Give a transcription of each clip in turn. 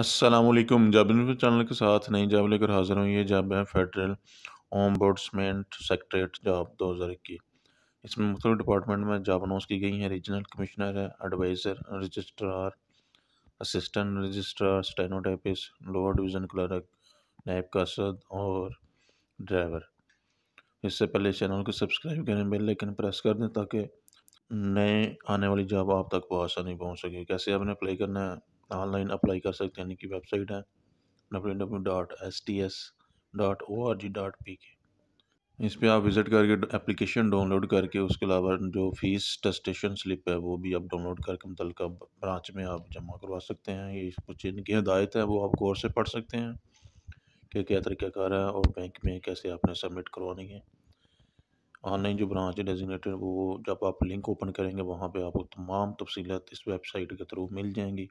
Aslam जाबिन channel के साथ नई जॉब लेकर हाज़िर हूँ ये जॉब है फेडरल ओम्बोडसमेंट सेक्रेट जॉब दो हज़ार इक्कीस इसमें मुख्तु डिपार्टमेंट में जॉब अनाउंस की गई हैं रीजनल कमिश्नर है advisor registrar assistant registrar stenotypist lower division clerk नायब कासद और ड्राइवर इससे पहले चैनल को सब्सक्राइब करें बेल लेकिन प्रेस कर दें ताकि नए आने वाली जॉब आप तक बहुत आसानी पहुँच सके कैसे आपने अप्लाई करना है ऑनलाइन अप्लाई कर सकते हैं यानी कि वेबसाइट है W W dot S T S dot O R G dot P K इस पर आप विज़िट करके एप्लीकेशन डाउनलोड करके उसके अलावा जो फीस टस्टेशन स्लिप है वो भी आप डाउनलोड करके मुतल ब्रांच में आप जमा करवा सकते हैं ये कुछ इनकी हदायत है वो आप गौर से पढ़ सकते हैं कि क्या तरीका कार है और बैंक में कैसे आपने सबमिट करवानी है ऑनलाइन जो ब्रांच है डेजिग्नेटेड वो जब आप लिंक ओपन करेंगे वहाँ पे आपको तमाम तफसीत इस वेबसाइट के थ्रू मिल जाएंगी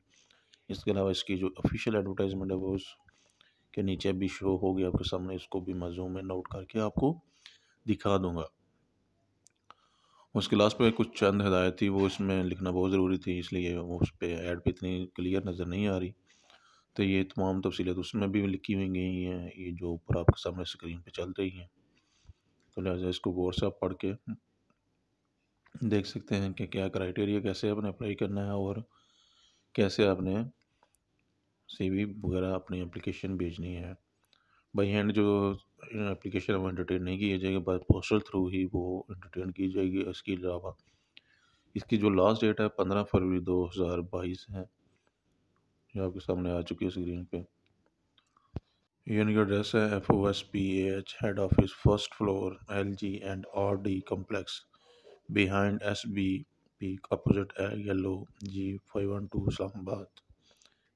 इसके अलावा इसकी जो ऑफिशियल एडवर्टाइजमेंट है वो उसके नीचे भी शो होगी आपके सामने इसको भी मज़ूम में नोट करके आपको दिखा दूंगा उसके लास्ट पे कुछ चंद हदायत थी वो इसमें लिखना बहुत ज़रूरी थी इसलिए उस पर ऐड पर इतनी क्लियर नज़र नहीं आ रही तो ये तमाम तफसीत तो उसमें भी लिखी हुई गई हैं ये जो ऊपर आपके सामने स्क्रीन पर चल रही हैं तो लिहाजा इसको गौर से आप पढ़ के देख सकते हैं कि क्या क्राइटेरिया कैसे अपने अप्लाई करना है और कैसे आपने सी वी वगैरह अपनी एप्लीकेशन भेजनी है बाई हैंड जो एप्लीकेशन वो इंटरटेन नहीं की जाएगी बाई पोस्टल थ्रू ही वो इंटरटेन की जाएगी इसके अलावा इसकी जो लास्ट डेट है पंद्रह फरवरी दो हज़ार बाईस है जो आपके सामने आ चुकी है स्क्रीन पे ये इनका एड्रेस है F O S P H head office first floor L G and R D complex behind S B peak opposite है yellow G five one two Islamabad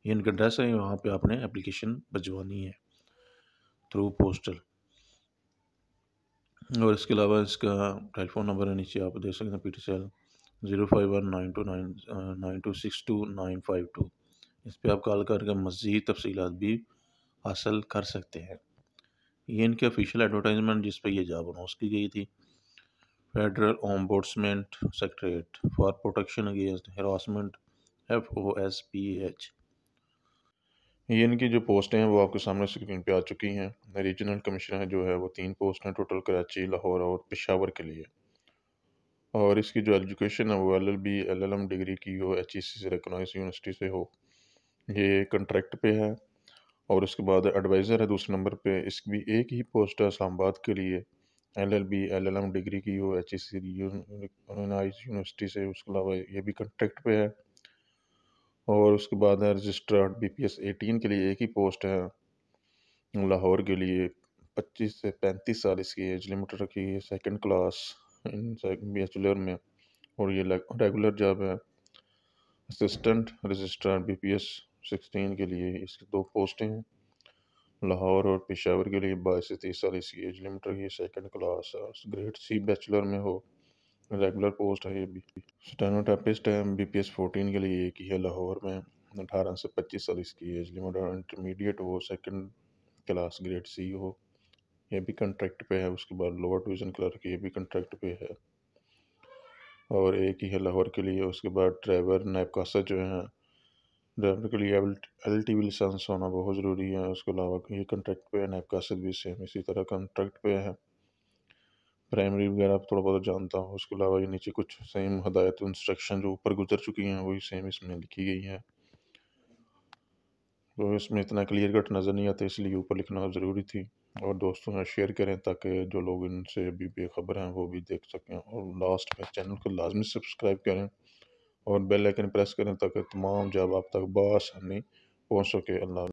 ये इनका एड्रेस है वहाँ पे आपने एप्लीकेशन भिजवानी है थ्रू पोस्टल और इसके अलावा इसका टेलीफोन नंबर है नीचे आप देख सकते हैं P T C L zero five one nine two nine nine two six two nine five two इस पर आप कॉल करके मज़ीद तफसीत भी हासिल कर सकते हैं ये इनके ऑफिशियल एडवर्टाइजमेंट जिस पर यह जॉब अनाउंस की गई थी federal ombudsman secretariat for protection against harassment F O S P H ये इनकी जो पोस्टें हैं वो आपके सामने स्क्रीन पे आ चुकी हैं रीजनल कमिश्नर जो है वो तीन पोस्ट हैं टोटल कराची लाहौर और पेशावर के लिए और इसकी जो एजुकेशन है वो L L B L L M degree की हो एच ई सी से रिकनाइज यूनिवर्सिटी से हो ये कंट्रैक्ट पे है और उसके बाद एडवाइज़र है दूसरे नंबर पे इसकी भी एक ही पोस्ट है इस्लामाबाद के लिए L L B L L M degree की हो एच ई सी यूनिवर्सिटी से उसके अलावा ये भी कंट्रैक्ट पे है और उसके बाद है registrar B P S eighteen के लिए एक ही पोस्ट है लाहौर के लिए पच्चीस से पैंतीस साल इसकी एज लिमिट रखी है सेकेंड क्लास इन बैचलर में और ये रेगुलर जॉब है assistant registrar B P S sixteen के लिए इसकी दो पोस्टें हैं लाहौर और पेशावर के लिए बाईस से तेईस साल इसकी एज लिमिट रही है second class grade C bachelor में हो रेगुलर पोस्ट है ये स्टेनोटापिस्ट है बी पी एस फोर्टीन के लिए एक ही है लाहौर में अठारह से पच्चीस साल इसकी एज लिमिट और इंटरमीडिएट हो सेकेंड क्लास ग्रेड सी हो ये भी कंट्रैक्ट पे है उसके बाद लोअर डिवीज़न क्लर्क ये भी कंट्रैक्ट पे है और एक ही है लाहौर के लिए उसके बाद ड्राइवर नायब कासा जो है ड्राइवर के लिए एल टी लाइसेंस होना बहुत ज़रूरी है उसके अलावा ये कंट्रैक्ट पे नैप का सर्विस है इसी तरह कंट्रैक्ट पे है प्राइमरी वगैरह थोड़ा बहुत जानता हूँ उसके अलावा ये नीचे कुछ सेम हदायत इंस्ट्रक्शन जो ऊपर गुजर चुकी हैं वही सेम इसमें लिखी गई है तो इसमें इतना क्लियर कट नज़र नहीं आता इसलिए ऊपर लिखना ज़रूरी थी और दोस्तों में शेयर करें ताकि जो लोग इनसे अभी बेखबर हैं वो भी देख सकें और लास्ट में चैनल को लाजमी सब्सक्राइब करें और बेल आइकन प्रेस करें ताकि तमाम जब आप तक बासानी पहुँच सके अल्लाह